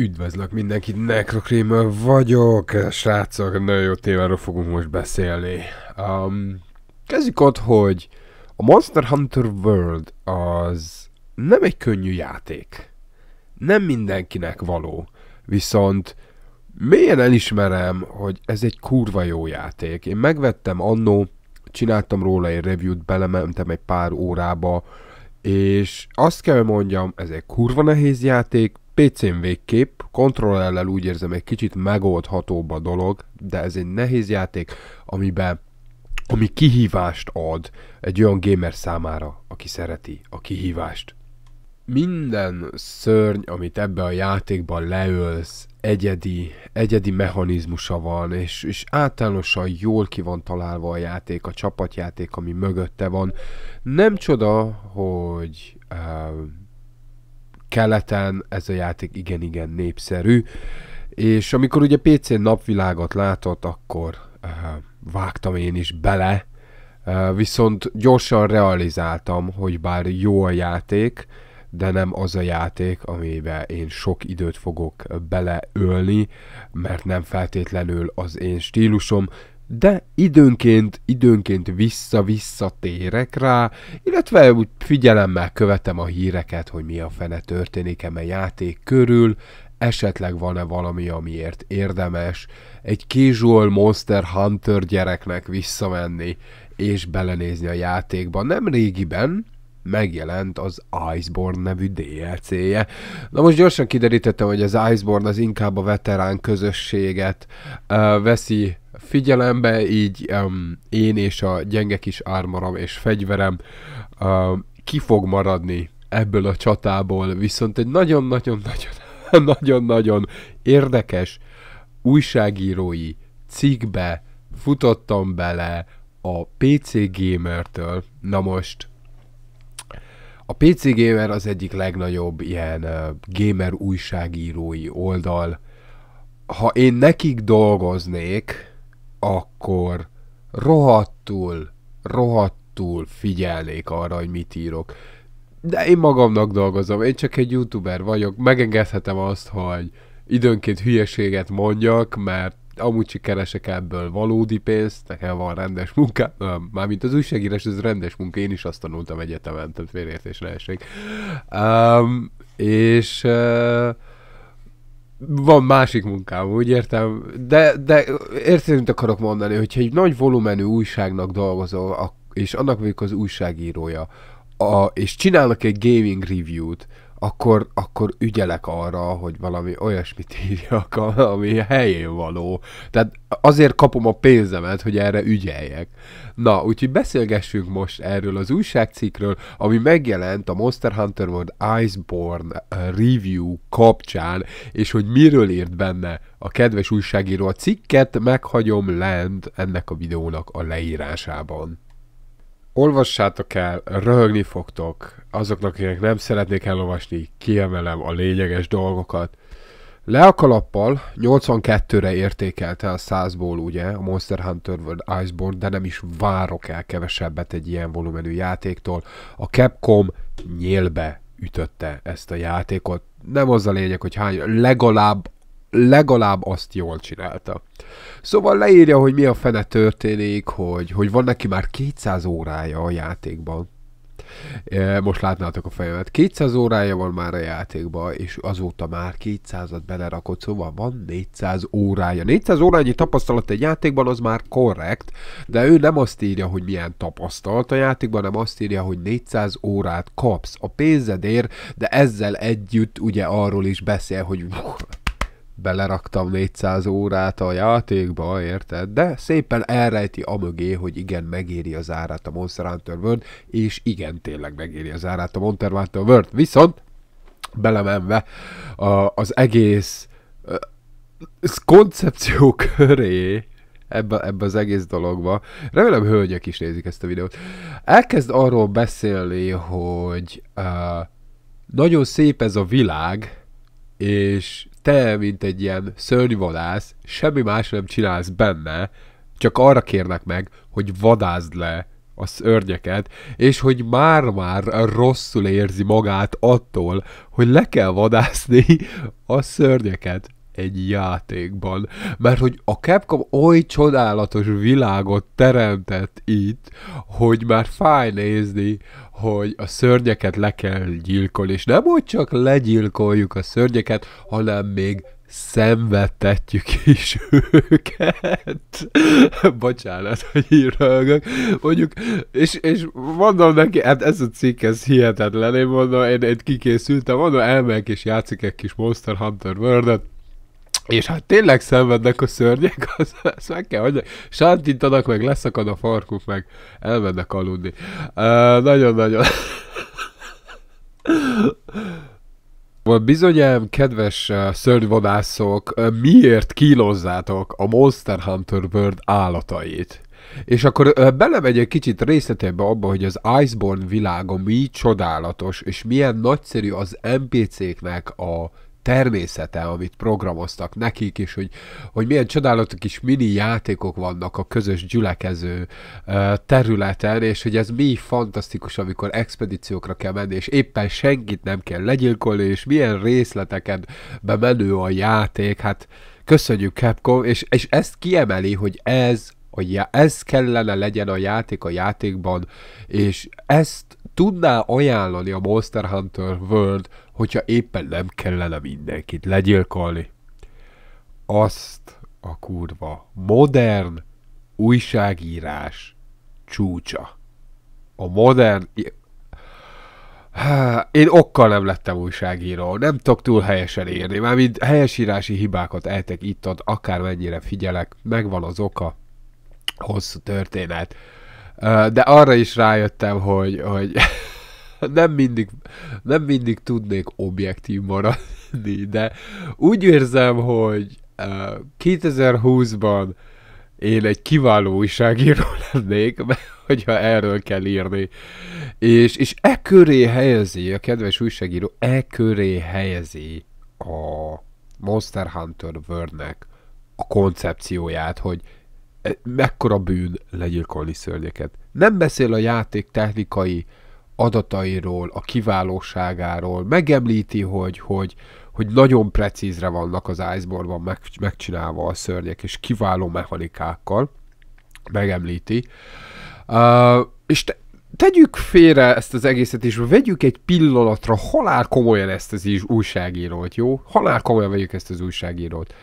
Üdvözlök mindenkit, Necrocreamer vagyok, srácok, nagyon jó témáról fogunk most beszélni. Um, kezdjük ott, hogy a Monster Hunter World az nem egy könnyű játék. Nem mindenkinek való. Viszont mélyen elismerem, hogy ez egy kurva jó játék. Én megvettem annó, csináltam róla egy review-t, belementem egy pár órába, és azt kell mondjam, ez egy kurva nehéz játék, PC-n végképp, kontrollellel úgy érzem egy kicsit megoldhatóbb a dolog, de ez egy nehéz játék, amiben ami kihívást ad egy olyan gamer számára, aki szereti a kihívást. Minden szörny, amit ebbe a játékban leölsz, egyedi, egyedi mechanizmusa van, és, és általánosan jól ki van találva a játék, a csapatjáték, ami mögötte van. Nem csoda, hogy uh, keleten ez a játék igen-igen népszerű, és amikor ugye PC napvilágot látott, akkor uh, vágtam én is bele, uh, viszont gyorsan realizáltam, hogy bár jó a játék, de nem az a játék, amivel én sok időt fogok beleölni, mert nem feltétlenül az én stílusom, de időnként, időnként vissza-visszatérek rá, illetve úgy figyelemmel követem a híreket, hogy mi a fene történik eme játék körül, esetleg van-e valami, amiért érdemes egy casual Monster Hunter gyereknek visszamenni és belenézni a játékba. Nem régiben, megjelent az Iceborne nevű DLC-je. Na most gyorsan kiderítettem, hogy az Iceborne az inkább a veterán közösséget uh, veszi figyelembe, így um, én és a gyenge kis ármaram és fegyverem uh, ki fog maradni ebből a csatából, viszont egy nagyon-nagyon-nagyon nagyon-nagyon érdekes újságírói cikkbe futottam bele a PC Gamertől. Na most a PC Gamer az egyik legnagyobb ilyen gamer újságírói oldal. Ha én nekik dolgoznék, akkor rohadtul, rohadtul figyelnék arra, hogy mit írok. De én magamnak dolgozom, én csak egy youtuber vagyok, megengedhetem azt, hogy időnként hülyeséget mondjak, mert amúgy keresek ebből valódi pénzt, nekem van rendes munka, mármint az újságírás, ez rendes munka, én is azt tanultam egyetemen, tehát félértés lehesség. Um, és uh, van másik munkám, úgy értem, de, de érted, akarok mondani, hogyha egy nagy volumenű újságnak dolgozol, és annak vagyok az újságírója, a, és csinálnak egy gaming review-t, akkor, akkor ügyelek arra, hogy valami olyasmit írjak, ami helyén való. Tehát azért kapom a pénzemet, hogy erre ügyeljek. Na, úgyhogy beszélgessünk most erről az újságcikről, ami megjelent a Monster Hunter World Iceborne eh, review kapcsán, és hogy miről írt benne a kedves újságíró a cikket, meghagyom lent ennek a videónak a leírásában olvassátok el, röhögni fogtok. Azoknak, akik nem szeretnék elolvasni, kiemelem a lényeges dolgokat. Le a kalappal 82-re értékelte a 100-ból ugye a Monster Hunter World Iceborne, de nem is várok el kevesebbet egy ilyen volumenű játéktól. A Capcom nyélbe ütötte ezt a játékot. Nem az a lényeg, hogy hány, legalább legalább azt jól csinálta. Szóval leírja, hogy mi a fene történik, hogy, hogy van neki már 200 órája a játékban. E, most látnátok a fejemet. 200 órája van már a játékban, és azóta már 200-at belerakott, szóval van 400 órája. 400 órányi tapasztalat egy játékban az már korrekt, de ő nem azt írja, hogy milyen tapasztalt a játékban, hanem azt írja, hogy 400 órát kapsz a pénzedért, de ezzel együtt ugye arról is beszél, hogy beleraktam 400 órát a játékba, érted? De szépen elrejti a mögé, hogy igen, megéri az árát a Monster Hunter World, és igen, tényleg megéri az árát a Monster Hunter World. Viszont belemenve a, az egész az koncepció köré, ebbe, ebbe az egész dologba. Remélem hölgyek is nézik ezt a videót. Elkezd arról beszélni, hogy uh, nagyon szép ez a világ, és te, mint egy ilyen szörnyvadász, semmi más nem csinálsz benne, csak arra kérnek meg, hogy vadázd le a szörnyeket, és hogy már-már rosszul érzi magát attól, hogy le kell vadászni a szörnyeket egy játékban. Mert hogy a Capcom oly csodálatos világot teremtett itt, hogy már fáj nézni, hogy a szörnyeket le kell gyilkolni, és nem úgy csak legyilkoljuk a szörnyeket, hanem még szenvedtetjük is őket. Bocsánat, hogy így Mondjuk, és, és mondom neki, hát ez a cikk, ez hihetetlen. Én mondom, én, én kikészültem, mondom, elmegyek és játszik egy kis Monster Hunter world és hát tényleg szenvednek a szörnyek, az, ezt meg kell hagyni. Sántítanak, meg leszakad a farkuk, meg elmennek aludni. Nagyon-nagyon. Uh, Bizonyám, kedves uh, szörnyvadászok, uh, miért kilozzátok a Monster Hunter World állatait? És akkor belemegy egy kicsit részletébe abba, hogy az Iceborne világa mi csodálatos, és milyen nagyszerű az NPC-knek a természete, amit programoztak nekik, és hogy, hogy milyen csodálatos kis mini játékok vannak a közös gyülekező területen, és hogy ez mi fantasztikus, amikor expedíciókra kell menni, és éppen senkit nem kell legyilkolni, és milyen részleteken bemenő a játék, hát köszönjük Capcom, és, és ezt kiemeli, hogy ez hogy já- ez kellene legyen a játék a játékban, és ezt tudná ajánlani a Monster Hunter World hogyha éppen nem kellene mindenkit legyilkolni. Azt a kurva modern újságírás csúcsa. A modern... Én okkal nem lettem újságíró, nem tudok túl helyesen írni, mind helyesírási hibákat eltek itt-ott, akármennyire figyelek, megvan az oka, hosszú történet. De arra is rájöttem, hogy, hogy nem mindig, nem mindig tudnék objektív maradni, de úgy érzem, hogy 2020-ban eh, én egy kiváló újságíró lennék, hogyha erről kell írni. És, és e köré helyezi, a kedves újságíró e köré helyezi a Monster Hunter World-nek a koncepcióját, hogy eh, mekkora bűn legyilkolni szörnyeket. Nem beszél a játék technikai uh, adatairól, a kiválóságáról, megemlíti, hogy, hogy, hogy nagyon precízre vannak az iceborne meg, megcsinálva a szörnyek, és kiváló mechanikákkal megemlíti. Uh, és te, tegyük félre ezt az egészet, és vegyük egy pillanatra halál komolyan ezt az újságírót, jó? Halál komolyan vegyük ezt az újságírót. Uh,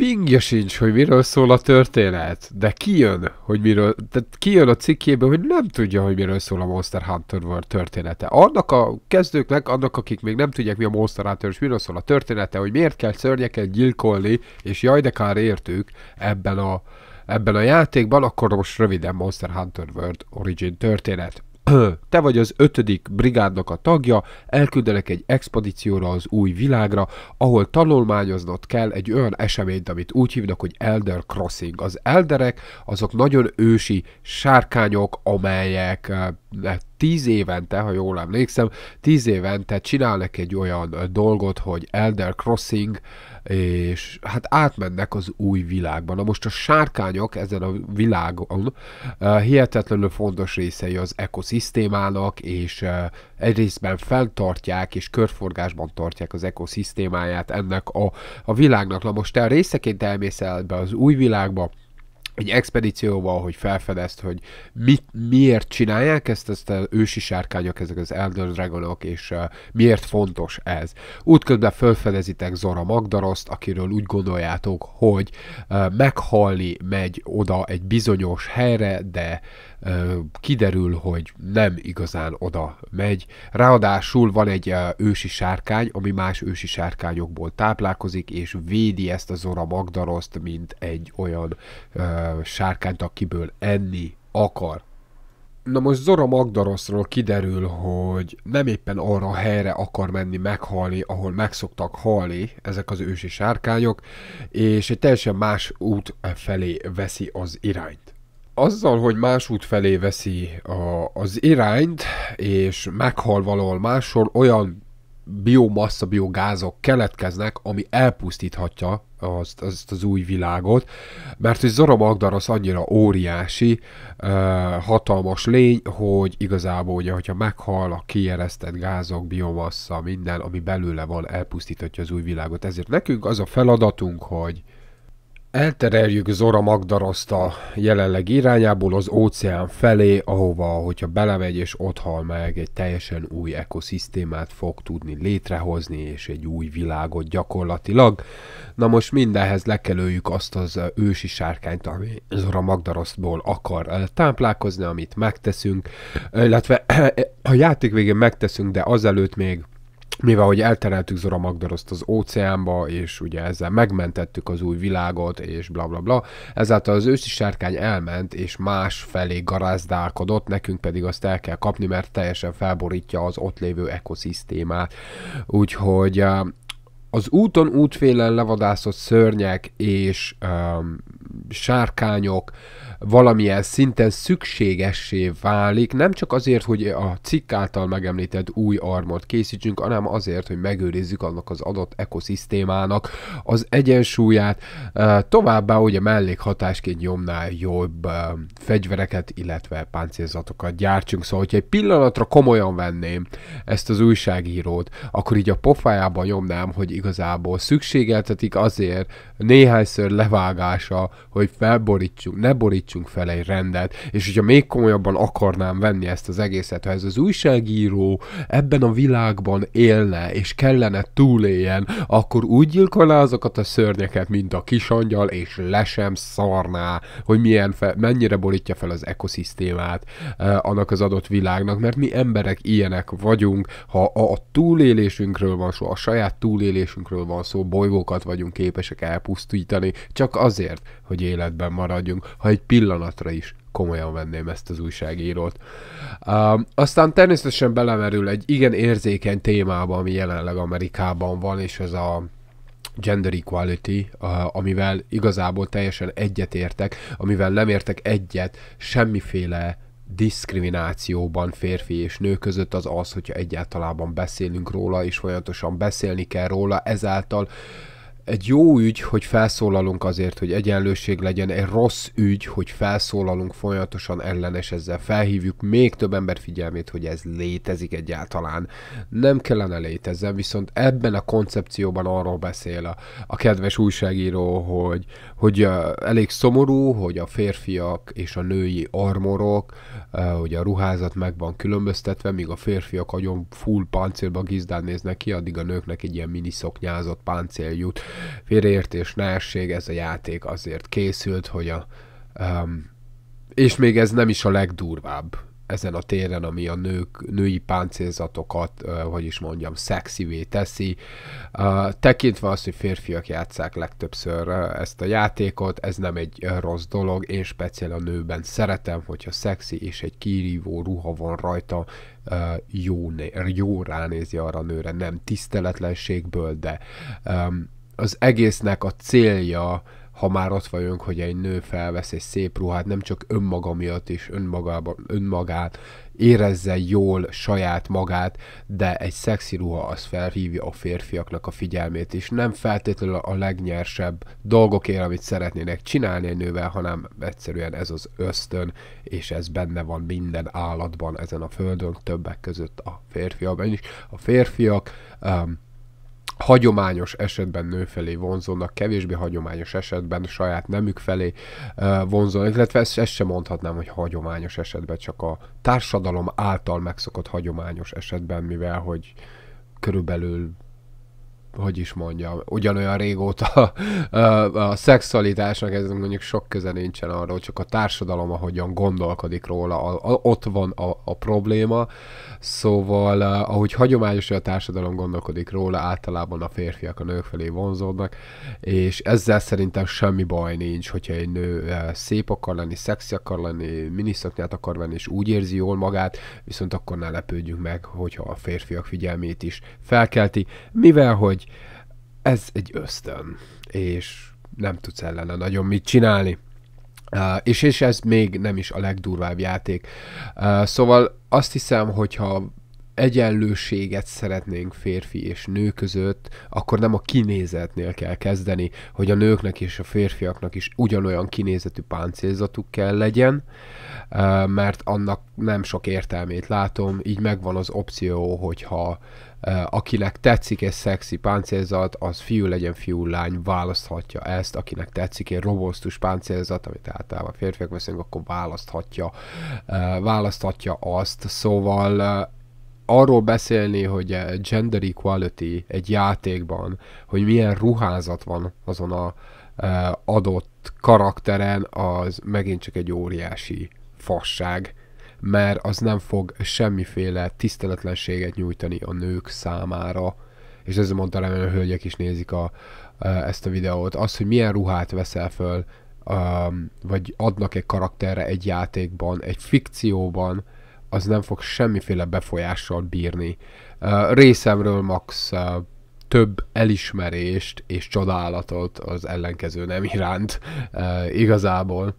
fingja sincs, hogy miről szól a történet, de kijön, hogy miről, tehát kijön a cikkéből, hogy nem tudja, hogy miről szól a Monster Hunter World története. Annak a kezdőknek, annak akik még nem tudják, mi a Monster Hunter és miről szól a története, hogy miért kell szörnyeket gyilkolni, és jaj de kár értük ebben a, ebben a játékban, akkor most röviden Monster Hunter World Origin történet te vagy az ötödik brigádnak a tagja, elküldenek egy expedícióra az új világra, ahol tanulmányoznod kell egy olyan eseményt, amit úgy hívnak, hogy Elder Crossing. Az elderek azok nagyon ősi sárkányok, amelyek eh, tíz évente, ha jól emlékszem, tíz évente csinálnak egy olyan eh, dolgot, hogy Elder Crossing és hát átmennek az új világban. Na most a sárkányok ezen a világon hihetetlenül fontos részei az ekoszisztémának, és egyrésztben fenntartják és körforgásban tartják az ekoszisztémáját ennek a, a világnak. Na most te részeként elmész el be az új világba, egy expedícióval, hogy felfedezt, hogy mit, miért csinálják ezt, ezt az ősi sárkányok, ezek az Elder Dragonok, és uh, miért fontos ez. Útközben felfedezitek Zora Magdaroszt, akiről úgy gondoljátok, hogy uh, meghalni megy oda egy bizonyos helyre, de uh, kiderül, hogy nem igazán oda megy. Ráadásul van egy ősi sárkány, ami más ősi sárkányokból táplálkozik, és védi ezt a Zora Magdaroszt, mint egy olyan sárkányt, akiből enni akar. Na most Zora Magdaroszról kiderül, hogy nem éppen arra a helyre akar menni meghalni, ahol megszoktak halni ezek az ősi sárkányok, és egy teljesen más út felé veszi az irányt azzal, hogy más út felé veszi a, az irányt, és meghal valahol máshol, olyan biomassa, biogázok keletkeznek, ami elpusztíthatja azt, azt az új világot, mert hogy Zora az annyira óriási, hatalmas lény, hogy igazából ugye, hogyha meghal a kijeresztett gázok, biomassa, minden, ami belőle van, elpusztíthatja az új világot. Ezért nekünk az a feladatunk, hogy Eltereljük Zora Magdaroszt a jelenleg irányából az óceán felé, ahova, hogyha belemegy és ott hal meg, egy teljesen új ekoszisztémát fog tudni létrehozni, és egy új világot gyakorlatilag. Na most mindenhez lekelőjük azt az ősi sárkányt, ami Zora Magdarosztból akar táplálkozni, amit megteszünk, illetve a játék végén megteszünk, de azelőtt még mivel hogy eltereltük Zora Magdaroszt az óceánba, és ugye ezzel megmentettük az új világot, és bla bla bla, ezáltal az őszi sárkány elment, és más felé garázdálkodott, nekünk pedig azt el kell kapni, mert teljesen felborítja az ott lévő ekoszisztémát. Úgyhogy az úton útfélen levadászott szörnyek és um, sárkányok uh, valamilyen szinten szükségessé válik, nem csak azért, hogy a cikk által megemlített új armot készítsünk, hanem azért, hogy megőrizzük annak az adott ekoszisztémának az egyensúlyát, továbbá ugye mellékhatásként nyomnál jobb fegyvereket, illetve páncélzatokat gyártsunk. Szóval, hogyha egy pillanatra komolyan venném ezt az újságírót, akkor így a pofájában nyomnám, hogy igazából szükségeltetik azért néhányszor levágása, hogy felborítsunk, ne borítsunk állítsunk fel egy rendet. És hogyha még komolyabban akarnám venni ezt az egészet, ha ez az újságíró ebben a világban élne, és kellene túléljen, akkor úgy gyilkolná azokat a szörnyeket, mint a kisangyal, és le sem szarná, hogy milyen fe, mennyire borítja fel az ekoszisztémát eh, annak az adott világnak, mert mi emberek ilyenek vagyunk, ha a, a túlélésünkről van szó, a saját túlélésünkről van szó, bolygókat vagyunk képesek elpusztítani, csak azért, hogy életben maradjunk, ha egy pillanatra is komolyan venném ezt az újságírót. Uh, aztán természetesen belemerül egy igen érzékeny témába, ami jelenleg Amerikában van, és ez a gender equality, uh, amivel igazából teljesen egyetértek, amivel nem értek egyet semmiféle diszkriminációban férfi és nő között az az, hogyha egyáltalában beszélünk róla, és folyamatosan beszélni kell róla, ezáltal uh, egy jó ügy, hogy felszólalunk azért, hogy egyenlőség legyen, egy rossz ügy, hogy felszólalunk folyamatosan ellenes ezzel, felhívjuk még több ember figyelmét, hogy ez létezik egyáltalán. Nem kellene létezzen, viszont ebben a koncepcióban arról beszél a, a kedves újságíró, hogy, hogy elég szomorú, hogy a férfiak és a női armorok, hogy a ruházat meg van különböztetve, míg a férfiak nagyon full páncélba gizdán néznek ki, addig a nőknek egy ilyen miniszoknyázott páncél jut félreértés ne ez a játék azért készült, hogy a... Um, és még ez nem is a legdurvább ezen a téren, ami a nők, női páncélzatokat, uh, is mondjam, szexivé teszi. Uh, tekintve azt, hogy férfiak játszák legtöbbször uh, ezt a játékot, ez nem egy rossz dolog. Én speciál a nőben szeretem, hogyha szexi és egy kirívó ruha van rajta, jó, né- jó ránézi arra a nőre, nem tiszteletlenségből, de um, az egésznek a célja, ha már ott vagyunk, hogy egy nő felvesz egy szép ruhát, nem csak önmaga miatt is, önmagában, önmagát, érezze jól saját magát, de egy szexi ruha az felhívja a férfiaknak a figyelmét, is, nem feltétlenül a legnyersebb dolgokért, amit szeretnének csinálni egy nővel, hanem egyszerűen ez az ösztön, és ez benne van minden állatban ezen a földön, többek között a férfiakban is. A férfiak um, hagyományos esetben nő felé vonzónak, kevésbé hagyományos esetben saját nemük felé vonzónak, illetve ezt, ezt sem mondhatnám, hogy hagyományos esetben, csak a társadalom által megszokott hagyományos esetben, mivel hogy körülbelül hogy is mondjam, ugyanolyan régóta a, szexualitásnak ez mondjuk sok köze nincsen arról, csak a társadalom ahogyan gondolkodik róla, a, a, ott van a, a probléma, szóval ahogy hagyományosan a társadalom gondolkodik róla, általában a férfiak a nők felé vonzódnak, és ezzel szerintem semmi baj nincs, hogyha egy nő e, szép akar lenni, szexi akar lenni, miniszaknyát akar venni, és úgy érzi jól magát, viszont akkor ne lepődjünk meg, hogyha a férfiak figyelmét is felkelti, mivel hogy ez egy ösztön, és nem tudsz ellene nagyon mit csinálni. Uh, és, és ez még nem is a legdurvább játék. Uh, szóval azt hiszem, hogyha egyenlőséget szeretnénk férfi és nő között, akkor nem a kinézetnél kell kezdeni, hogy a nőknek és a férfiaknak is ugyanolyan kinézetű páncélzatuk kell legyen, mert annak nem sok értelmét látom, így megvan az opció, hogyha akinek tetszik egy szexi páncélzat, az fiú legyen fiú, lány, választhatja ezt, akinek tetszik egy robosztus páncélzat, amit általában férfiak veszünk, akkor választhatja, választhatja azt, szóval arról beszélni, hogy gender equality egy játékban, hogy milyen ruházat van azon a e, adott karakteren, az megint csak egy óriási fasság, mert az nem fog semmiféle tiszteletlenséget nyújtani a nők számára. És ezzel mondta remélem, a hölgyek is nézik a, e, ezt a videót. Az, hogy milyen ruhát veszel föl, vagy adnak egy karakterre egy játékban, egy fikcióban, az nem fog semmiféle befolyással bírni. részemről max több elismerést és csodálatot az ellenkező nem iránt igazából.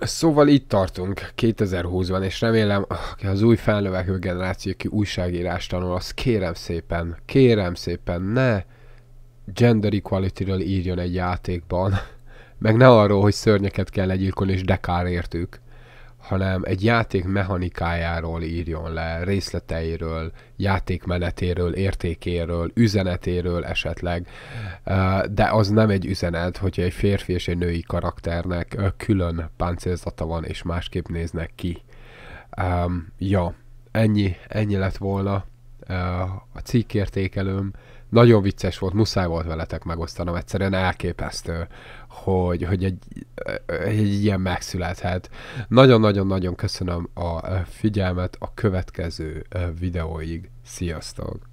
Szóval itt tartunk 2020-ban, és remélem, az új felnövekvő generáció, aki újságírást tanul, az kérem szépen, kérem szépen, ne gender equality-ről írjon egy játékban, meg ne arról, hogy szörnyeket kell legyilkolni, és dekárértük hanem egy játék mechanikájáról írjon le, részleteiről, játékmenetéről, értékéről, üzenetéről esetleg, de az nem egy üzenet, hogyha egy férfi és egy női karakternek külön páncélzata van, és másképp néznek ki. Ja, ennyi, ennyi lett volna a cikkértékelőm. Nagyon vicces volt, muszáj volt veletek megosztanom, egyszerűen elképesztő hogy, hogy egy, egy ilyen megszülethet. Nagyon-nagyon-nagyon köszönöm a figyelmet a következő videóig. Sziasztok!